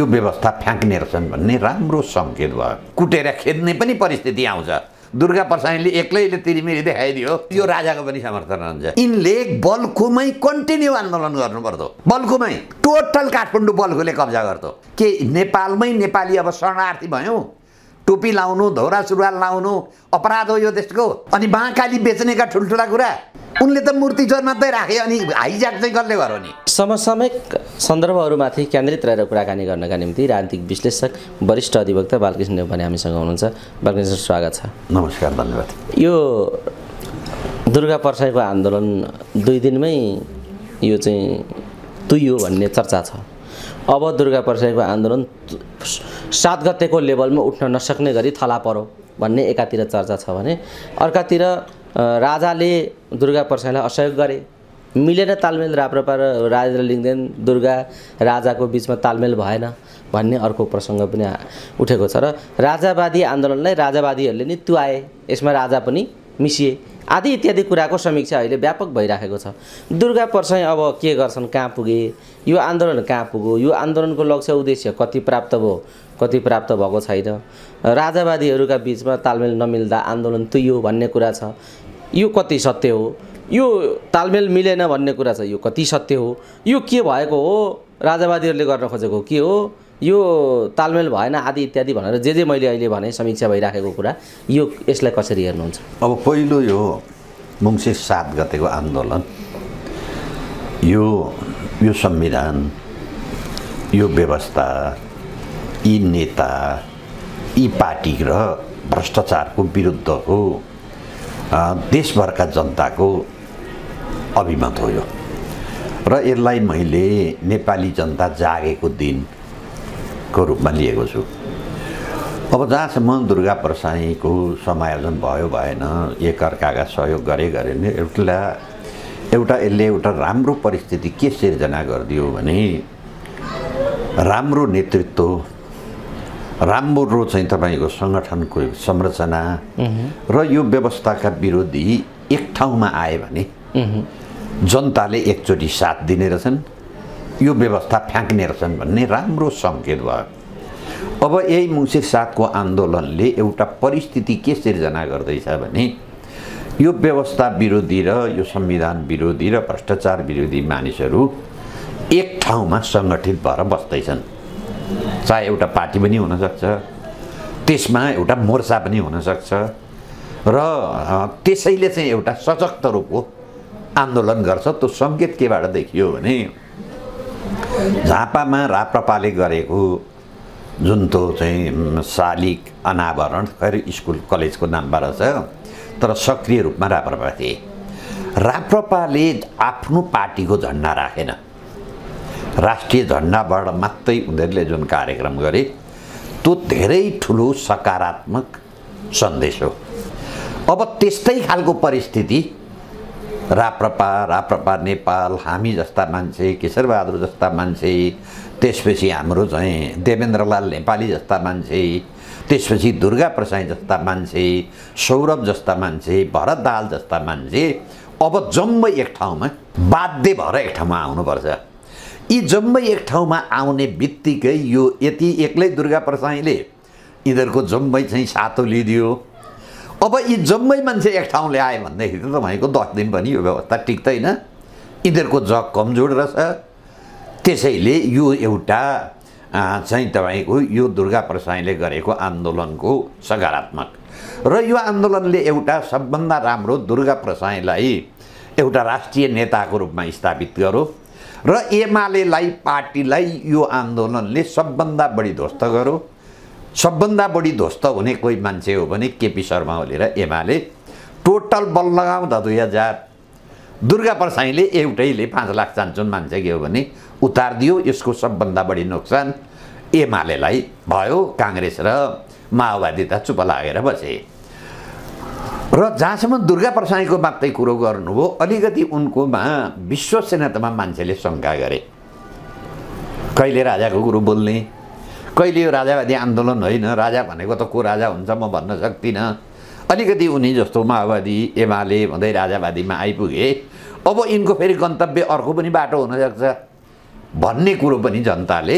यो व्यवस्था फ्याँक्ने रहेछन् भन्ने राम्रो सङ्केत भयो कुटेर खेद्ने पनि परिस्थिति आउँछ दुर्गा प्रसादले एक्लैले तिरिमिरी देखाइदियो यो राजाको पनि समर्थन रहन्छ यिनले बल्खुमै कन्टिन्यू आन्दोलन गर्नुपर्थ्यो बल्खुमै टोटल काठमाडौँ बल्खुले कब्जा गर्थ्यो के नेपालमै नेपाली अब शरणार्थी भयौँ टोपी लाउनु धौरा सुरुवाल लाउनु अपराध हो यो देशको अनि बाँकाली बेच्नेका ठुल्ठुला कुरा उनले त मूर्ति चोर मात्रै राखे अनि हाइज्याक चाहिँ कसले गर्यो नि समसामयिक सन्दर्भहरूमाथि केन्द्रित रहेर कुराकानी गर्नका निम्ति राजनीतिक विश्लेषक वरिष्ठ अधिवक्ता बालकृष्ण भने हामीसँग हुनुहुन्छ बालकृष्ण स्वागत छ नमस्कार धन्यवाद यो दुर्गा पर्साईको आन्दोलन दुई दिनमै यो चाहिँ तुइयो भन्ने चर्चा छ अब दुर्गा पर्साईको आन्दोलन सात गतेको लेभलमा उठ्न नसक्ने गरी थला परो भन्ने एकातिर चर्चा छ भने अर्कातिर राजाले दुर्गा परसाईलाई असहयोग गरे मिलेर तालमेल राप्रपा र राजेन्द्र लिङ्गदेन दुर्गा राजाको बिचमा तालमेल भएन भन्ने अर्को प्रसङ्ग पनि उठेको छ र राजावादी आन्दोलनलाई राजावादीहरूले नै तुआए यसमा राजा पनि मिसिए आदि इत्यादि कुराको समीक्षा अहिले व्यापक भइराखेको छ दुर्गा परसाई अब के गर्छन् कहाँ पुगे यो आन्दोलन कहाँ पुग्यो यो आन्दोलनको लक्ष्य उद्देश्य कति प्राप्त भयो कति प्राप्त भएको छैन राजावादीहरूका बिचमा तालमेल नमिल्दा आन्दोलन हो भन्ने कुरा छ यो कति सत्य हो यो तालमेल मिलेन भन्ने कुरा छ यो कति सत्य हो यो के भएको हो राजावादीहरूले गर्न खोजेको के हो यो तालमेल भएन आदि इत्यादि भनेर जे जे मैले अहिले भने समीक्षा भइराखेको कुरा यो यसलाई कसरी हेर्नुहुन्छ अब पहिलो यो मङ्सिर सात गतेको आन्दोलन यो यो संविधान यो व्यवस्था यी नेता यी पार्टी र भ्रष्टाचारको विरुद्ध विरुद्धको देशभरका जनताको अभिमत हो यो र यसलाई मैले नेपाली जनता जागेको दिनको रूपमा लिएको छु अब जहाँसम्म दुर्गा प्रसाईको समायोजन भयो भएन एकअर्काका सहयोग गरे गरेन एउटा एउटा यसले एउटा राम्रो परिस्थिति के सिर्जना गरिदियो भने राम्रो नेतृत्व राम्रो चाहिँ तपाईँको सङ्गठनको संरचना र यो व्यवस्थाका विरोधी एक ठाउँमा आयो भने जनताले एकचोटि साथ दिने रहेछन् यो व्यवस्था फ्याँक्ने रहेछन् भन्ने राम्रो सङ्केत भयो अब यही मुसिर साथको आन्दोलनले एउटा परिस्थिति के सिर्जना गर्दैछ भने यो व्यवस्था विरोधी र यो संविधान विरोधी र भ्रष्टाचार विरोधी मानिसहरू एक ठाउँमा सङ्गठित भएर बस्दैछन् चाहे एउटा पार्टी पनि हुनसक्छ त्यसमा एउटा मोर्चा पनि हुनसक्छ र त्यसैले चाहिँ एउटा सशक्त रूपको आन्दोलन गर्छ त्यो सङ्केत केबाट देखियो भने झापामा राप्रपाले गरेको जुन त्यो चाहिँ शालिक अनावरण खैर स्कुल कलेजको नामबाट छ तर सक्रिय रूपमा राप्रपा थिए राप्रपाले आफ्नो पार्टीको झन्डा राखेन राष्ट्रिय झन्डाबाट मात्रै उनीहरूले जुन कार्यक्रम गरे त्यो धेरै ठुलो सकारात्मक सन्देश हो अब त्यस्तै खालको परिस्थिति राप्रपा राप्रपा नेपाल हामी जस्ता मान्छे केशरबहादुर जस्ता मान्छे त्यसपछि हाम्रो चाहिँ देवेन्द्रलाल नेपाली जस्ता मान्छे त्यसपछि दुर्गा प्रसाई जस्ता मान्छे सौरभ जस्ता मान्छे भरत दाल जस्ता मान्छे अब जम्मै एक ठाउँमा बाध्य भएर एक ठाउँमा आउनुपर्छ यी जम्मै एक ठाउँमा आउने बित्तिकै यो यति एक्लै दुर्गा प्रसाईले यिनीहरूको जम्मै चाहिँ सातो लिइदियो अब यी जम्मै मान्छे एक ठाउँ ल्यायो भनेदेखि त तपाईँको दस दिन पनि यो व्यवस्था टिक्दैन यिनीहरूको जग कमजोर रहेछ त्यसैले यो एउटा चाहिँ तपाईँको यो दुर्गा प्रसाईले गरेको आन्दोलनको सकारात्मक र यो आन्दोलनले एउटा सबभन्दा राम्रो दुर्गा प्रसाईलाई एउटा राष्ट्रिय नेताको रूपमा स्थापित गरो र एमालेलाई पार्टीलाई यो आन्दोलनले सबभन्दा बढी ध्वस्त गर्यो सबभन्दा बढी ध्वस्त हुने कोही मान्छे हो भने केपी शर्मा ओली र एमाले टोटल बल लगाउँदा दुई हजार दुर्गा प्रसाईले एउटैले पाँच लाख चान्चुन मान्छे के हो भने उतारिदियो यसको सबभन्दा बढी नोक्सान एमालेलाई भयो काङ्ग्रेस र माओवादी त चुप लागेर बसे र जहाँसम्म दुर्गा प्रसाईको मात्रै कुरो गर्नुभयो अलिकति उनकोमा विश्वसनीयतामा मान्छेले शङ्का गरे कहिले राजाको कुरो बोल्ने कहिले यो राजावादी आन्दोलन होइन राजा भनेको त को राजा हुन्छ म भन्न सक्दिनँ अलिकति उनी जस्तो माओवादी एमाले भन्दै राजावादीमा आइपुगे अब यिनको फेरि गन्तव्य अर्को पनि बाटो हुनसक्छ भन्ने कुरो पनि जनताले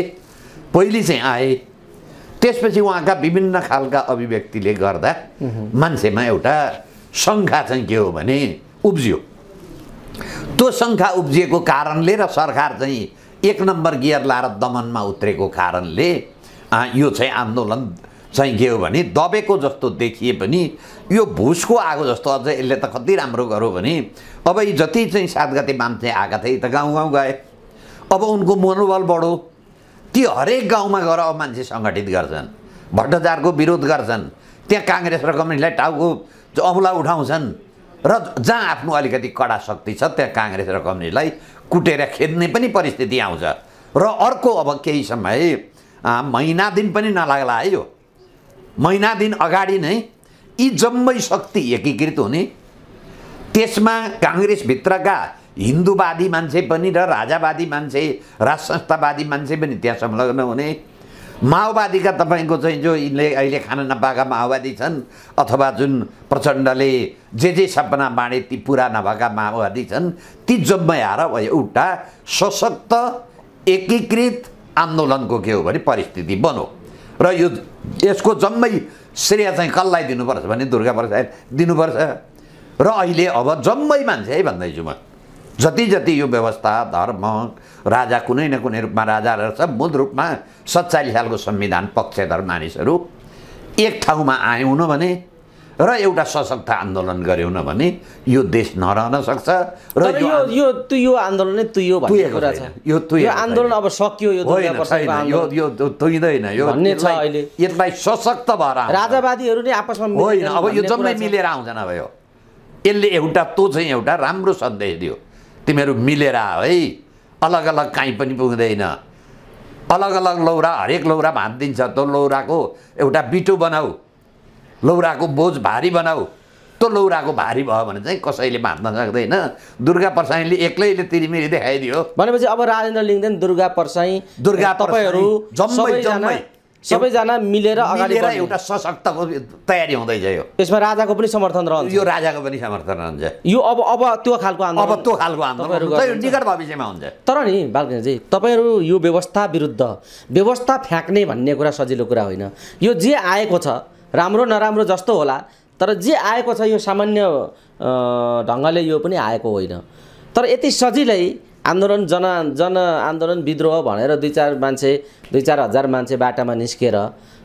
पहिले चाहिँ आए त्यसपछि उहाँका विभिन्न खालका अभिव्यक्तिले गर्दा मान्छेमा एउटा शङ्खा चाहिँ के हो भने उब्जियो त्यो शङ्खा उब्जिएको कारणले र सरकार चाहिँ एक नम्बर गियर लाएर दमनमा उत्रेको कारणले यो चाहिँ आन्दोलन चाहिँ के हो भने दबेको जस्तो देखिए पनि यो भुसको आगो जस्तो अझ यसले त कति राम्रो गर्यो भने अब यी जति चाहिँ सात गते मान्छे आएका थिए त गाउँ गाउँ गए अब उनको मनोबल बढो ती हरेक गाउँमा गएर अब मान्छे सङ्गठित गर्छन् भ्रष्टाचारको विरोध गर्छन् त्यहाँ काङ्ग्रेस र कम्युनिस्टलाई टाउको अमुला उठाउँछन् र जहाँ आफ्नो अलिकति कडा शक्ति छ त्यहाँ काङ्ग्रेस र कम्युनिस्टलाई कुटेर खेद्ने पनि परिस्थिति आउँछ र अर्को अब केही समय महिना दिन पनि नलाग्ला है यो महिना दिन अगाडि नै यी जम्मै शक्ति एकीकृत हुने त्यसमा काङ्ग्रेसभित्रका हिन्दूवादी मान्छे पनि र राजावादी मान्छे राज मान्छे पनि त्यहाँ संलग्न हुने माओवादीका तपाईँको चाहिँ जो यिनले अहिले खान नपाएका माओवादी छन् अथवा जुन प्रचण्डले जे जे सपना बाँडे ती पुरा नभएका माओवादी छन् ती जम्मै भयो एउटा सशक्त एकीकृत आन्दोलनको के हो भने परिस्थिति बनो र यो यसको जम्मै श्रेय चाहिँ कसलाई दिनुपर्छ भने दुर्गा प्रसाद दिनुपर्छ र अहिले अब जम्मै मान्छे है भन्दैछु म जति जति यो व्यवस्था धर्म राजा कुनै न कुनै रूपमा राजा रहेछ मूल रूपमा सत्तालिस सालको संविधान पक्षधर मानिसहरू एक ठाउँमा आयौँ न भने र एउटा सशक्त आन्दोलन गऱ्यौँ न भने यो देश नरहन सक्छ र यो यो यो आन्दोलन नै तुयो भन्ने कुरा छ यो आन्दोलन अब सकियो यो यो यो तुइँदैन यो भन्ने यसलाई सशक्त भएर राजावादीहरू नै आपसमा होइन अब यो जम्मै मिलेर आउँदैन भयो यसले एउटा तँ चाहिँ एउटा राम्रो सन्देश दियो तिमीहरू मिलेर है अलग अलग काहीँ पनि पुग्दैन अलग अलग लौरा हरेक लौरा भाँदिन्छ त्यो लौराको एउटा बिटो बनाऊ लौराको बोझ भारी बनाऊ त्यो लौराको भारी भयो भने चाहिँ कसैले भाँच्न सक्दैन दुर्गा प्रसाईले एक्लैले तिरिमिरी देखाइदियो भनेपछि अब राजेन्द्र लिङ्गदेन दुर्गा प्रसाई दुर्गा तपाईँहरू जम्मै जम्मै सबैजना मिलेर अगाडि एउटा सशक्तको तयारी हुँदैछ यो यसमा राजाको पनि समर्थन रहन्छ यो राजाको पनि समर्थन रहन्छ यो अब अब त्यो खालको आन्दोलन अब त्यो खालको निकट भविष्यमा हुन्छ तर नि बालकृष्णजी तपाईँहरू यो व्यवस्था विरुद्ध व्यवस्था फ्याँक्ने भन्ने कुरा सजिलो कुरा होइन यो जे आएको छ राम्रो नराम्रो जस्तो होला तर जे आएको छ यो सामान्य ढङ्गले यो पनि आएको होइन तर यति सजिलै आन्दोलन जन जन आन्दोलन विद्रोह भनेर दुई चार मान्छे दुई चार हजार मान्छे बाटामा निस्केर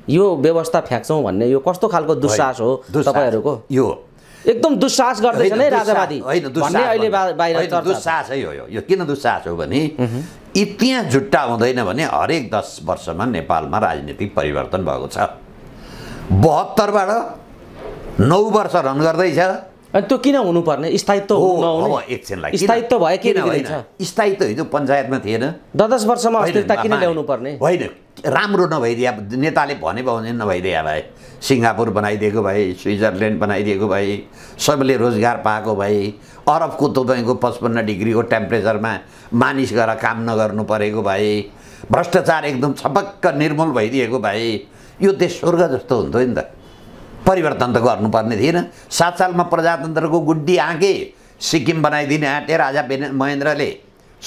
यो व्यवस्था फ्याँक्छौँ भन्ने यो कस्तो खालको दुस्साहस हो तपाईँहरूको यो एकदम दुस्साहस गर्दैछ है राजावादी भन्ने अहिले हो यो किन दुस्साहस हो भने इतिहास झुट्टा हुँदैन भने हरेक दस वर्षमा नेपालमा राजनीतिक परिवर्तन भएको छ बहत्तरबाट नौ वर्ष रन गर्दैछ अनि त्यो किन हुनुपर्ने स्थायित्व हो एकछिनलाई स्थायित्व भए किन होइन स्थायित्व हिजो पञ्चायतमा थिएन दस दस वर्षमा अस्थिरता किन ल्याउनु पर्ने होइन राम्रो नभइदिए नेताले भने भने नभइदिए भए सिङ्गापुर बनाइदिएको भए स्विजरल्यान्ड बनाइदिएको भए सबैले रोजगार पाएको भए अरबको तपाईँको पचपन्न डिग्रीको टेम्परेचरमा मानिस गरेर काम नगर्नु परेको भए भ्रष्टाचार एकदम छपक्क निर्मूल भइदिएको भए यो देश स्वर्ग जस्तो हुन्थ्यो नि त परिवर्तन त गर्नुपर्ने थिएन सात सालमा प्रजातन्त्रको गुड्डी आँके सिक्किम बनाइदिने आँटे राजा बेन महेन्द्रले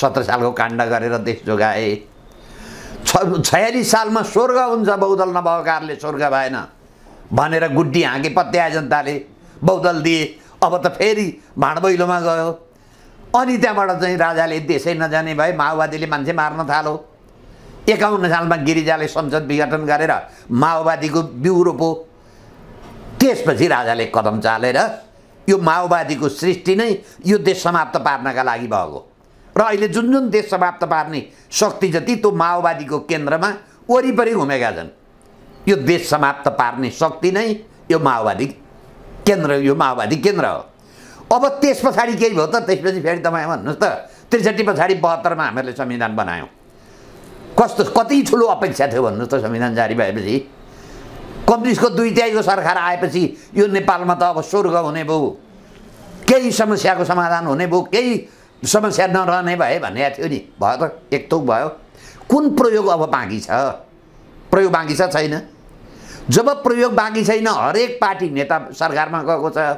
सत्र सालको काण्ड गरेर देश जोगाए छ छयालिस सालमा स्वर्ग हुन्छ बहुदल नभएको कारणले स्वर्ग भएन भनेर गुड्डी हाँके पत्याए जनताले बहुदल दिए अब त फेरि भाँडबैलोमा गयो अनि त्यहाँबाट चाहिँ राजाले देशै नजाने भए माओवादीले मान्छे मार्न थालो एकाउन्न सालमा गिरिजाले संसद विघटन गरेर माओवादीको बिउ रोपो त्यसपछि राजाले कदम चालेर यो माओवादीको सृष्टि नै यो देश समाप्त पार्नका लागि भएको र अहिले जुन जुन देश समाप्त पार्ने शक्ति जति त्यो माओवादीको केन्द्रमा वरिपरि घुमेका छन् यो देश समाप्त पार्ने शक्ति नै यो माओवादी केन्द्र यो माओवादी केन्द्र हो अब त्यस पछाडि केही भयो त त्यसपछि फेरि तपाईँ भन्नुहोस् त त्रिसठी पछाडि बहत्तरमा हामीहरूले संविधान बनायौँ कस्तो कति ठुलो अपेक्षा थियो भन्नुहोस् त संविधान जारी भएपछि कम्युनिस्टको दुई त्याईको सरकार आएपछि यो नेपालमा त अब स्वर्ग हुने भयो केही समस्याको समाधान हुने भयो केही समस्या नरहने भए भनेको थियो नि भयो त एक थोक भयो कुन प्रयोग अब बाँकी छ प्रयोग बाँकी छ छैन जब प्रयोग बाँकी छैन हरेक पार्टी नेता सरकारमा गएको छ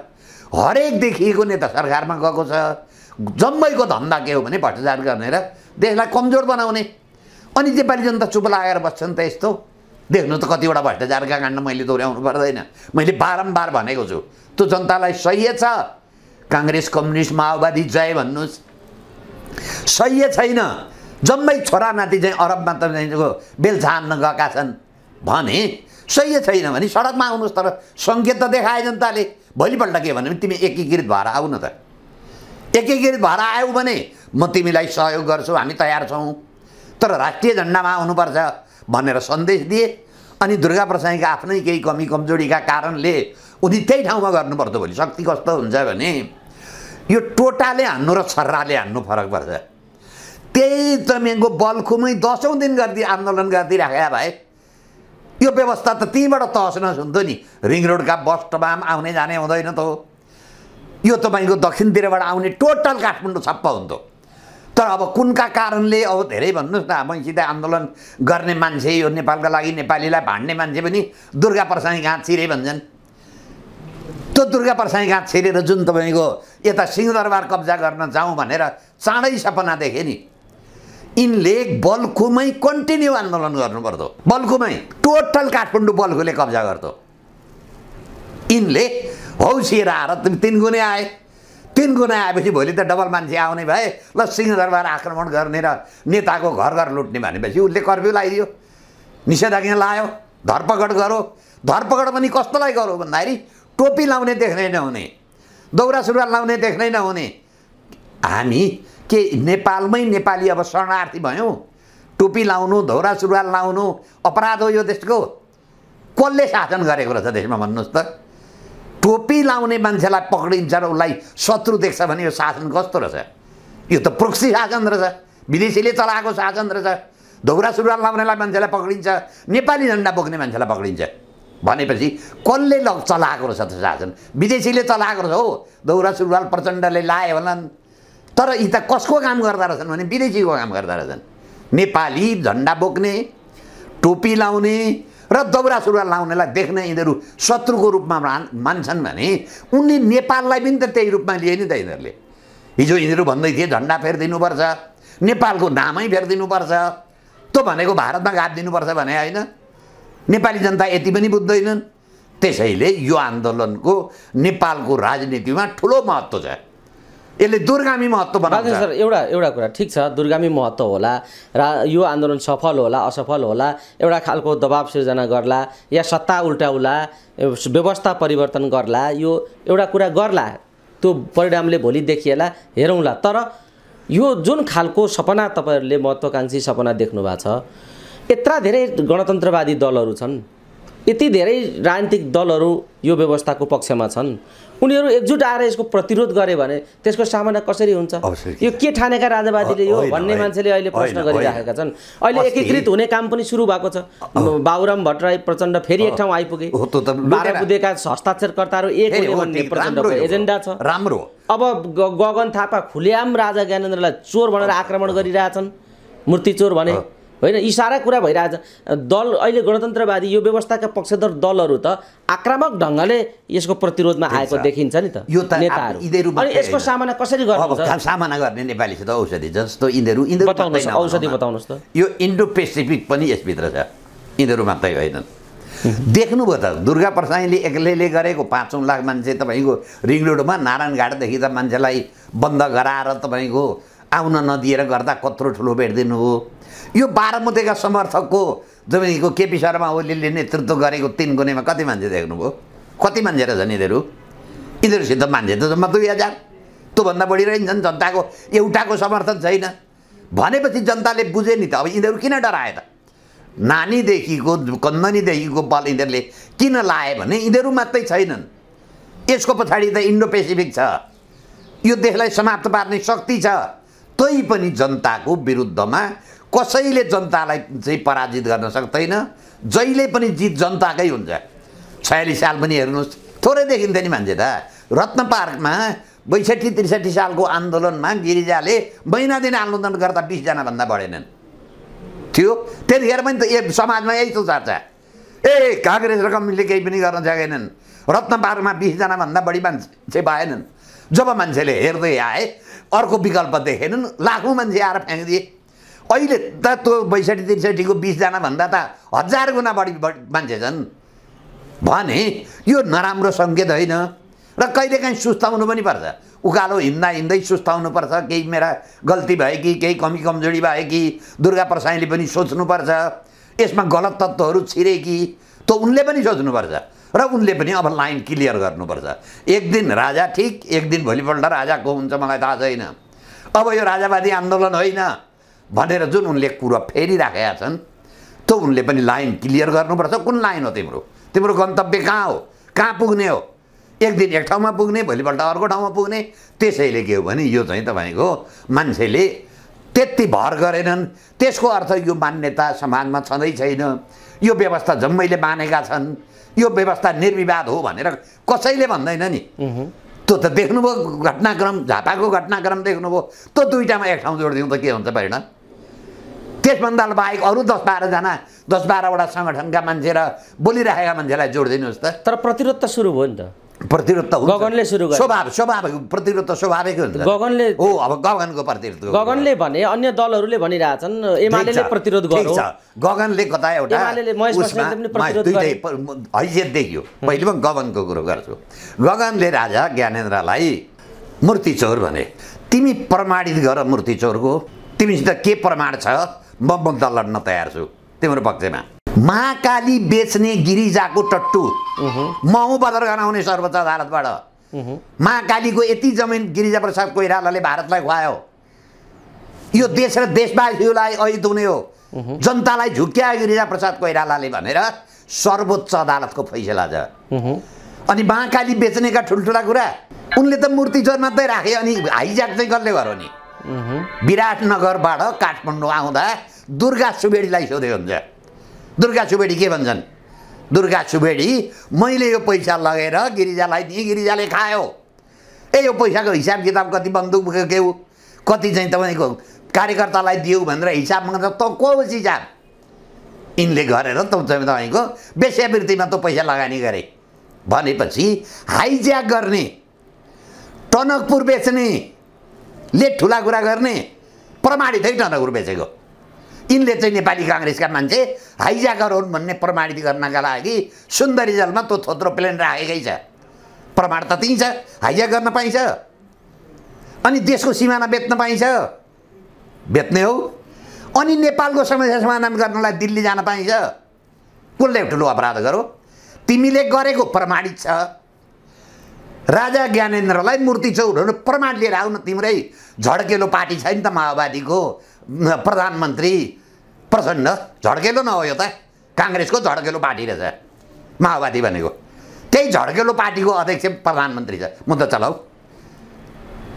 हरेक देखिएको नेता सरकारमा गएको छ जम्मैको धन्दा के हो भने भ्रष्टाचार गर्ने र देशलाई कमजोर बनाउने अनि नेपाली जनता चुप लागेर बस्छन् त यस्तो देख्नु त कतिवटा भ्रष्टाचारका काण्ड मैले दोहोऱ्याउनु पर्दैन मैले बारम्बार भनेको छु त्यो जनतालाई सह्य छ काङ्ग्रेस कम्युनिस्ट माओवादी जय भन्नुहोस् सह्य छैन जम्मै छोरा नाति चाहिँ अरबमा त बेलछान्न गएका छन् भने सह्य छैन भने सडकमा आउनुहोस् तर सङ्केत त देखाए जनताले भोलिपल्ट के भन्यो भने तिमी एकीकृत भएर आऊ न त एकीकृत भएर आयौ भने म तिमीलाई सहयोग गर्छु हामी तयार छौँ तर राष्ट्रिय झन्डामा आउनुपर्छ भनेर सन्देश दिए अनि दुर्गा प्रसाईका आफ्नै केही कमी कमजोरीका कारणले उनी त्यही ठाउँमा गर्नुपर्छ भोलि शक्ति कस्तो हुन्छ भने यो टोटाले हान्नु र छर्राले हान्नु फरक पर्छ त्यही तपाईँको बलखुमै दसौँ दिन गरिदिए आन्दोलन गरिदिइराखेका भए यो व्यवस्था त त्यहीँबाट तहस नसुन्थ्यो नि रिङ रोडका बस टबाम आउने जाने हुँदैन त हो यो तपाईँको दक्षिणतिरबाट आउने टोटल काठमाडौँ छप्प हुन्थ्यो तर अब कुनका कारणले अब धेरै भन्नुहोस् न म आन्दोलन गर्ने मान्छे यो नेपालका लागि नेपालीलाई भाँड्ने मान्छे पनि दुर्गा प्रसाई घाँस छिरे भन्छन् त्यो दुर्गा प्रसाई घाँस छिरेर जुन तपाईँको यता सिंहदरबार कब्जा गर्न जाउँ भनेर चाँडै सपना देखेँ नि यिनले बल्खुमै कन्टिन्यू आन्दोलन गर्नुपर्थ्यो बल्खुमै टोटल काठमाडौँ बल्खुले कब्जा गर्थ्यो यिनले हौसिएर आएर तिन गुणे आए तिन गुणा आएपछि भोलि त डबल मान्छे आउने भए ल सिंहदरबार आक्रमण गर्ने र नेताको घर घर लुट्ने भनेपछि उसले कर्फ्यू लगाइदियो निषेधाज्ञा लायो धरपकड गरो धरपकड पनि कस्तोलाई गरौँ भन्दाखेरि टोपी लाउने देख्नै नहुने दौरा सुरुवाल लाउने देख्नै नहुने हामी के नेपालमै नेपाली अब शरणार्थी भयौँ टोपी लाउनु दौरा सुरुवाल लाउनु अपराध हो यो देशको कसले शासन गरेको रहेछ देशमा भन्नुहोस् त टोपी लाउने मान्छेलाई पक्रिन्छ र उसलाई शत्रु देख्छ भने यो शासन कस्तो रहेछ यो त प्रोक्सी शासन रहेछ विदेशीले चलाएको शासन रहेछ दौरा सुरुवाल लाउनेलाई मान्छेलाई पक्रिन्छ नेपाली झन्डा बोक्ने मान्छेलाई पक्रिन्छ भनेपछि कसले ल चलाएको रहेछ त्यो शासन विदेशीले चलाएको रहेछ हो दौरा सुरुवाल प्रचण्डले लाए होलान् तर यी त कसको काम गर्दा रहेछन् भने विदेशीको काम गर्दा रहेछन् नेपाली झन्डा बोक्ने टोपी लाउने र दौरा सुरुवाल लाउनेलाई देख्ने यिनीहरू शत्रुको रूपमा मान्छन् भने उनले नेपाललाई पनि त त्यही रूपमा लिए नि त यिनीहरूले हिजो यिनीहरू भन्दै थिए झन्डा फेरिदिनुपर्छ नेपालको नामै फेरिदिनुपर्छ त भनेको भारतमा दिनुपर्छ भने होइन नेपाली जनता यति पनि बुझ्दैनन् त्यसैले यो आन्दोलनको नेपालको राजनीतिमा ठुलो महत्त्व छ यसले दुर्गामी महत्त्व बनाउँछ सर एउटा एउटा कुरा ठिक छ दुर्गामी महत्त्व होला र यो आन्दोलन सफल होला असफल होला एउटा खालको दबाब सिर्जना गर्ला या सत्ता उल्टाउला व्यवस्था परिवर्तन गर्ला यो एउटा कुरा गर्ला त्यो परिणामले भोलि देखिएला हेरौँला तर यो जुन खालको सपना तपाईँहरूले महत्त्वकाङ्क्षी सपना देख्नु भएको छ यत्रा धेरै गणतन्त्रवादी दलहरू छन् यति धेरै राजनीतिक दलहरू यो व्यवस्थाको पक्षमा छन् उनीहरू एकजुट आएर यसको प्रतिरोध गरे भने त्यसको सामना कसरी हुन्छ यो के ठानेका राजावादीले यो भन्ने मान्छेले अहिले प्रश्न गरिराखेका छन् अहिले एकीकृत हुने काम पनि सुरु भएको छ बाबुराम भट्टराई प्रचण्ड फेरि एक ठाउँ आइपुगे बाह्र बुधेका हस्ताक्षरकर्ताहरू एक हुने भन्ने प्रचण्डको एजेन्डा छ राम्रो अब गगन थापा खुलेआम राजा ज्ञानेन्द्रलाई चोर भनेर आक्रमण गरिरहेछन् मूर्ति चोर भने होइन यी सारा कुरा भइरहेछ दल अहिले गणतन्त्रवादी यो व्यवस्थाका पक्षधर दलहरू त आक्रामक ढङ्गले यसको प्रतिरोधमा आएको देखिन्छ नि त यो त नेताहरू अनि यसको सामना कसरी गर्नु सामना गर्ने नेपालीसित औषधि जस्तो यिनीहरू यिनीहरू औषधि बताउनुहोस् त यो इन्डो पेसिफिक पनि यसभित्र छ यिनीहरू मात्रै होइनन् देख्नुभयो त दुर्गा प्रसाईले एक्लैले गरेको पाँचौँ लाख मान्छे तपाईँको रिङ रोडमा नारायण घाटदेखि त मान्छेलाई बन्द गराएर तपाईँको आउन नदिएर गर्दा कत्रो ठुलो भेट दिनु हो यो बाह्र बाह्रमतेका समर्थकको जमिनीको केपी शर्मा ओलीले नेतृत्व गरेको तिन गुनेमा कति मान्छे देख्नुभयो कति मान्छे रहेछन् यिनीहरू यिनीहरूसित मान्छे त जम्मा दुई हजार त्योभन्दा बढी रहन्छन् जनताको एउटाको समर्थन छैन भनेपछि जनताले बुझे नि त अब यिनीहरू किन डराए त नानीदेखिको कन्दनीदेखिको बल यिनीहरूले किन लाए भने यिनीहरू मात्रै छैनन् यसको पछाडि त इन्डो पेसिफिक छ यो देशलाई समाप्त पार्ने शक्ति छ तै पनि जनताको विरुद्धमा कसैले जनतालाई चाहिँ पराजित गर्न सक्दैन जहिले पनि जित जनताकै हुन्छ छयालिस साल पनि हेर्नुहोस् थोरै देखिन्थ्यो नि मान्छे त रत्न पार्कमा बैसठी त्रिसठी सालको आन्दोलनमा गिरिजाले महिना दिन आन्दोलन गर्दा बिसजनाभन्दा बढेनन् थियो त्यतिखेर पनि त ए समाजमा यही थियो छ ए काङ्ग्रेस र कम्युनिस्टले केही पनि गर्न सकेनन् रत्न पार्कमा बिसजनाभन्दा बढी मान्छे चाहिँ भएनन् जब मान्छेले हेर्दै आए अर्को विकल्प देखेनन् लाखौँ मान्छे आएर फ्याँकिदिए अहिले त त्यो बैसठी त्रिसठीको बिसजनाभन्दा त हजार गुणा बढी मान्छे छन् भने यो नराम्रो सङ्केत होइन र कहिलेकाहीँ सुस्ताउनु पनि पर्छ उकालो हिँड्दा हिँड्दै सुस्ताउनु पर्छ केही मेरा गल्ती भयो कि केही कमी कमजोरी भए कि दुर्गा प्रसाईले पनि सोच्नुपर्छ यसमा गलत तत्त्वहरू छिरे कि त उनले पनि सोच्नुपर्छ र उनले पनि अब लाइन क्लियर गर्नुपर्छ एक दिन राजा ठिक एक दिन भोलिपल्ट राजाको हुन्छ मलाई थाहा छैन अब यो राजावादी आन्दोलन होइन भनेर जुन उनले कुरो राखेका छन् त्यो उनले पनि लाइन क्लियर गर्नुपर्छ कुन लाइन हो तिम्रो तिम्रो गन्तव्य कहाँ हो कहाँ पुग्ने हो एक दिन एक ठाउँमा पुग्ने भोलिपल्ट अर्को ठाउँमा पुग्ने त्यसैले के हो भने यो चाहिँ तपाईँको मान्छेले त्यति भर गरेनन् त्यसको अर्थ यो मान्यता समाजमा छँदै छैन यो व्यवस्था जम्मैले मानेका छन् यो व्यवस्था निर्विवाद हो भनेर कसैले भन्दैन नि त्यो त देख्नुभयो घटनाक्रम झापाको घटनाक्रम देख्नुभयो त्यो दुइटामा एक ठाउँ जोडिदिउँ त के हुन्छ परिणाम त्यसभन्दा बाहेक अरू दस बाह्रजना दस बाह्रवटा सङ्गठनका मान्छे र बोलिराखेका मान्छेलाई जोडिदिनुहोस् त तर प्रतिरोध त सुरु भयो नि त प्रतिरोध त गगनले सुरु स्वभाव स्वभाव प्रतिरोध त स्वाभाविक हुन्छ गगनले हो अब गगनको प्रतिरोध गगनले भने अन्य दलहरूले भनिरहेछन् एमाले प्रतिरोध गर्छ गगनले कता एउटा दुइटै हैसियत देखियो पहिले पनि गगनको कुरो गर्छु गगनले राजा ज्ञानेन्द्रलाई मूर्ति चोर भने तिमी प्रमाणित गर मूर्ति चोरको तिमीसित के प्रमाण छ म मुद्दा लड्न तयार छु तिम्रो पक्षमा महाकाली बेच्ने गिरिजाको टट्टु महु बदर गराउने सर्वोच्च अदालतबाट महाकालीको यति जमिन गिरिजा प्रसाद कोइरालाले भारतलाई खुवायो यो देश र देशवासीलाई अहित हुने हो जनतालाई झुक्क्यायो गिरिजा प्रसाद कोइरालाले भनेर सर्वोच्च अदालतको फैसला छ अनि महाकाली बेच्नेका ठुल्ठुला कुरा उनले त मूर्ति मात्रै राखे अनि हाइज्याक चाहिँ कसले गर्यो नि विराटनगरबाट काठमाडौँ आउँदा दुर्गा सुबेडीलाई सोधे हुन्छ दुर्गा सुबेडी के भन्छन् दुर्गा सुबेडी मैले यो पैसा लगेर गिरिजालाई दिएँ गिरिजाले खायो ए यो पैसाको हिसाब किताब कति बन्दुक हो कति चाहिँ तपाईँको कार्यकर्तालाई दिऊ भनेर हिसाब माग्छ त को हिसाब यिनले गरेर त तपाईँको बेस्यावृत्तिमा त पैसा लगानी गरे भनेपछि हाइज्याक गर्ने टनकपुर बेच्ने लेट ठुला कुरा गर्ने प्रमाणित है टनकपुर बेचेको यिनले चाहिँ नेपाली काङ्ग्रेसका मान्छे हाइजा हुन् भन्ने प्रमाणित गर्नका लागि सुन्दरी जलमा त्यो थोत्रो प्लेन राखेकै छ प्रमाण त त्यहीँ छ हाइजा गर्न पाइन्छ अनि देशको सिमाना बेच्न पाइन्छ बेच्ने हो अनि नेपालको समस्या समाधान गर्नलाई दिल्ली जान पाइन्छ कसले ठुलो अपराध गरो तिमीले गरेको प्रमाणित छ राजा ज्ञानेन्द्रलाई मूर्ति चौरहरू प्रमाण लिएर आउन तिम्रै झड्केलो पार्टी छैन त माओवादीको प्रधानमन्त्री प्रचण्ड झड्केलो हो यो त काङ्ग्रेसको झड्केलो पार्टी रहेछ माओवादी भनेको त्यही झड्केलो पार्टीको अध्यक्ष प्रधानमन्त्री छ मुद्दा चलाऊ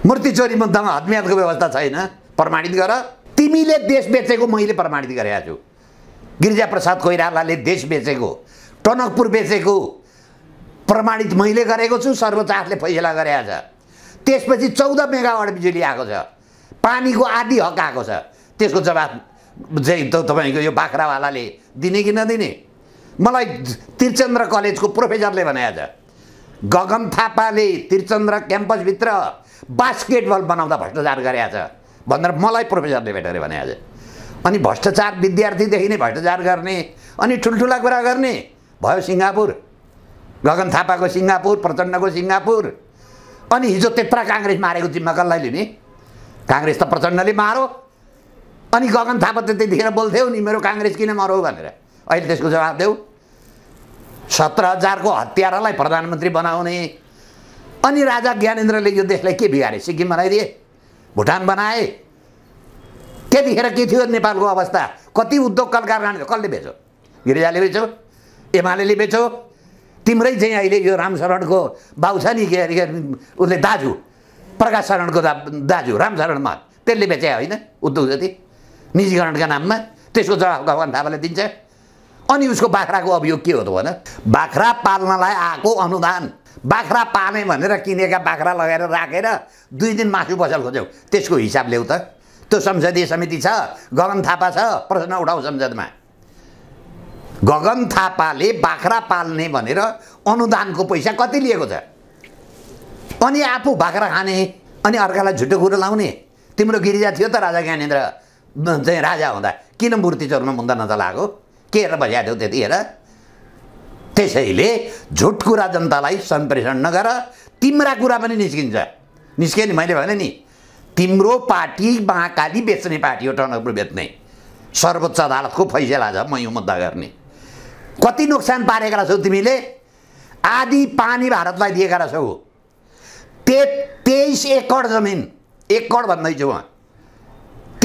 मूर्ति चोरी मुद्दामा हदमियादको व्यवस्था छैन प्रमाणित गर तिमीले देश बेचेको मैले प्रमाणित गरेका छु गिरिजाप्रसाद कोइरालाले देश बेचेको टनकपुर बेचेको प्रमाणित मैले गरेको छु सर्वोच्चले फैसला गरेको छ त्यसपछि चौध मेगावाट बिजुली आएको छ पानीको आधी हक आएको छ त्यसको जवाब चाहिँ तपाईँको यो बाख्रावालाले दिने कि नदिने मलाई त्रिचन्द्र कलेजको प्रोफेसरले भने आज गगन थापाले त्रिचन्द्र क्याम्पसभित्र बास्केटबल बनाउँदा भ्रष्टाचार गरे छ भनेर मलाई प्रोफेसरले भेटेर भने आज अनि भ्रष्टाचार विद्यार्थीदेखि नै भ्रष्टाचार गर्ने अनि ठुल्ठुला कुरा गर्ने भयो सिङ्गापुर गगन थापाको सिङ्गापुर प्रचण्डको सिङ्गापुर अनि हिजो त्यत्रा काङ्ग्रेस मारेको जिम्मा कसलाई लिने काङ्ग्रेस त प्रचण्डले मारो अनि गगन थापा त त्यतिखेर बोल्थ्यौ नि मेरो काङ्ग्रेस किन मरौ भनेर अहिले त्यसको जवाब देऊ सत्र हजारको हतियारालाई प्रधानमन्त्री बनाउने अनि राजा ज्ञानेन्द्रले यो देशलाई के बिगारे सिक्किम बनाइदिए भुटान बनाए त्यतिखेर के थियो नेपालको अवस्था कति उद्योग कल कारखाना कसले बेच्यो गिरिजाले बेच्यो एमाले बेच्यो तिम्रै चाहिँ अहिले यो राम शरणको बाउ छ नि के अरे उसले दाजु प्रकाश शरणको दा दाजु राम मत त्यसले बेचे होइन उद्योग जति निजीकरणका नाममा त्यसको जवाफ गगन थापाले दिन्छ अनि उसको बाख्राको अभियोग के हो त भन बाख्रा पाल्नलाई आएको अनुदान बाख्रा पाले भनेर किनेका बाख्रा लगाएर राखेर दुई दिन मासु बसाल खोज्यौ त्यसको हिसाब ल्याउ त त्यो संसदीय समिति छ गगन थापा छ प्रश्न उठाउ संसदमा गगन थापाले बाख्रा पाल्ने भनेर अनुदानको पैसा कति लिएको छ अनि आफू बाख्रा खाने अनि अर्कालाई झुटो कुरो लाउने तिम्रो गिरिजा थियो त राजा ज्ञानेन्द्र चाहिँ राजा हुँदा किन मूर्ति चोर्नु मुन्दा नचलाएको के हेरेर भइहाल्यो हेर त्यसैले झुट कुरा जनतालाई सम्प्रेषण नगर तिम्रा कुरा पनि निस्किन्छ निस्क्यो नि मैले भने नि तिम्रो पार्टी महाकाली बेच्ने पार्टी हो टनकपुर बेच्ने सर्वोच्च अदालतको फैसला छ म यो मुद्दा गर्ने कति नोक्सान पारेका रहेछौ तिमीले आधी पानी भारतलाई दिएका रहेछौ ते तेइस एकड जमिन एकड भन्दैछु उहाँ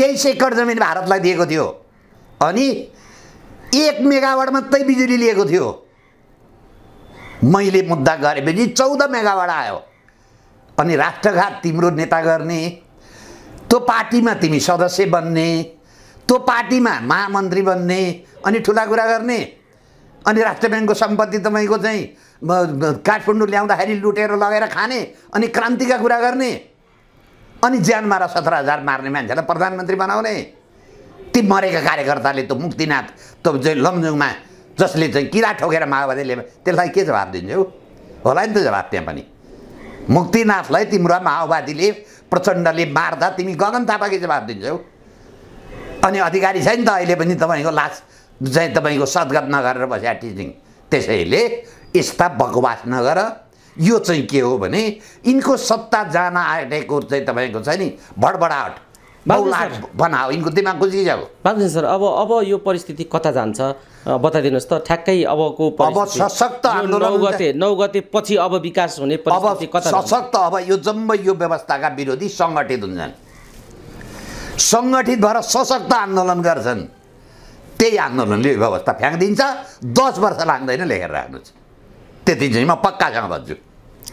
तेइस एकड जमिन भारतलाई दिएको थियो अनि एक मेगावाट मात्रै बिजुली लिएको थियो मैले मुद्दा गरेपछि चौध मेगावाट आयो अनि राष्ट्रघात तिम्रो नेता गर्ने त्यो पार्टीमा तिमी सदस्य बन्ने त्यो पार्टीमा महामन्त्री बन्ने अनि ठुला कुरा गर्ने अनि राष्ट्र ब्याङ्कको सम्पत्ति तपाईँको चाहिँ काठमाडौँ ल्याउँदाखेरि लुटेर लगेर खाने अनि क्रान्तिका कुरा गर्ने अनि ज्यान मार सत्र हजार मार्ने मान्छेलाई प्रधानमन्त्री बनाउने ती मरेका कार्यकर्ताले त मुक्तिनाथ त लमजुङमा जसले चाहिँ किरा ठोकेर माओवादीले त्यसलाई के जवाब दिन्छौ होला नि त जवाब त्यहाँ पनि मुक्तिनाथलाई तिम्रो माओवादीले प्रचण्डले मार्दा तिमी गगन थापाकै जवाब दिन्छौ अनि अधिकारी छ नि त अहिले पनि तपाईँको लास चाहिँ तपाईँको सद्गत नगरेर बस्या टिचिङ त्यसैले यस्ता बकवास नगर यो चाहिँ के हो भने यिनको सत्ता जान आएको चाहिँ तपाईँको छ नि भडबडाहट बनाओ यिनको दिमाग गुजिजाऊ बाबु सर अब अब यो परिस्थिति कता जान्छ बताइदिनुहोस् त ठ्याक्कै अबको अब सशक्त नौ गते नौ गते पछि अब विकास हुने परिस्थिति कता सशक्त अब यो जम्मै यो व्यवस्थाका विरोधी सङ्गठित हुन्छन् सङ्गठित भएर सशक्त आन्दोलन गर्छन् त्यही आन्दोलनले व्यवस्था फ्याँकिदिन्छ दस वर्ष लाग्दैन लेखेर राख्नुहोस् त्यति चाहिँ म पक्कासँग भन्छु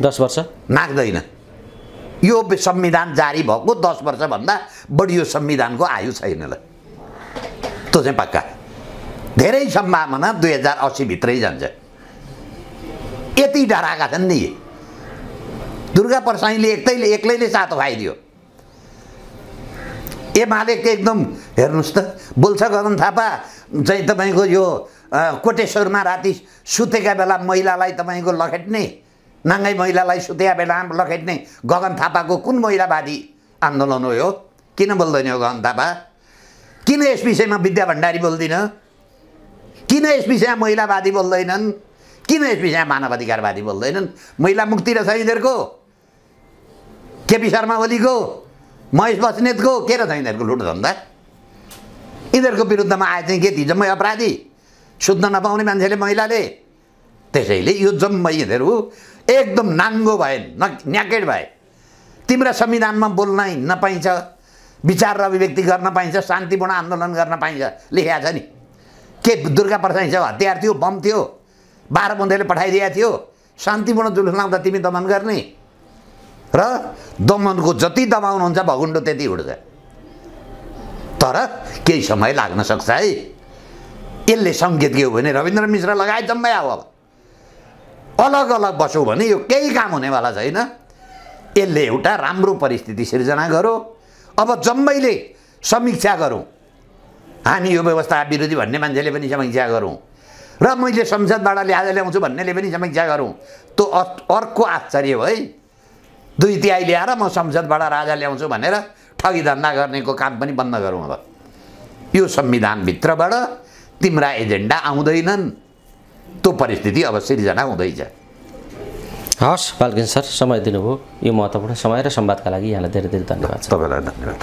दस वर्ष नाग्दैन यो संविधान जारी भएको दस वर्षभन्दा बढी यो संविधानको आयु छैन ल त्यो चाहिँ पक्का धेरै सम्भावना दुई हजार असीभित्रै जान्छ यति डराएका छन् नि दुर्गा प्रसाईले एक्लैले एक्लैले सातो खुवाइदियो एमाले एकदम हेर्नुहोस् त बोल्छ गगन थापा चाहिँ तपाईँको यो कोटेश्वरमा राति सुतेका बेला महिलालाई तपाईँको लखेट्ने नाङ्गै महिलालाई सुत्या बेलामा लखेट्ने गगन थापाको कुन महिलावादी आन्दोलन हो यो किन बोल्दैन हो गगन थापा किन यस विषयमा विद्या भण्डारी बोल्दिन किन यस विषयमा महिलावादी बोल्दैनन् किन यस विषयमा मानवाधिकारवादी बोल्दैनन् महिला मुक्ति रहेछ यिनीहरूको केपी शर्मा ओलीको महेश बस्नेतको के रहेछ यिनीहरूको लुट धन्दा यिनीहरूको विरुद्धमा आए चाहिँ के ती जम्मै अपराधी सुत्न नपाउने मान्छेले महिलाले त्यसैले यो जम्मै यिनीहरू एकदम नाङ्गो भए न न्याकेट भए तिम्रो संविधानमा बोल्नै नपाइन्छ विचार र अभिव्यक्ति गर्न पाइन्छ शान्तिपूर्ण आन्दोलन गर्न पाइन्छ लेखिया छ नि के दुर्गा प्रसाद हतियार थियो बम थियो बाह्र बन्देले पठाइदिएको थियो शान्तिपूर्ण जुलुस लाउँदा तिमी दमन गर्ने र दमनको जति दबाउनुहुन्छ भगुन्डो त्यति उड्छ तर केही समय लाग्न सक्छ है यसले सङ्केत के हो भने रविन्द्र मिश्र लगाए जम्मै अब अलग अलग बसौँ भने यो केही काम हुनेवाला छैन यसले एउटा राम्रो परिस्थिति सिर्जना गरौँ अब जम्मैले समीक्षा गरौँ हामी यो व्यवस्था विरोधी भन्ने मान्छेले पनि समीक्षा गरौँ र मैले संसदबाट ल्याएर ल्याउँछु भन्नेले पनि समीक्षा गरौँ त्यो अर्को आश्चर्य हो है दुई तिहाई ल्याएर म संसदबाट राजा ल्याउँछु भनेर ठगी धन्दा गर्नेको काम पनि बन्द गरौँ अब यो संविधानभित्रबाट तिम्रा एजेन्डा आउँदैनन् त्यो परिस्थिति अब सिर्जना हुँदैछ हस् बालकिन सर समय दिनुभयो यो महत्त्वपूर्ण समय र सम्वादका लागि यहाँलाई धेरै धेरै धन्यवाद तपाईँलाई धन्यवाद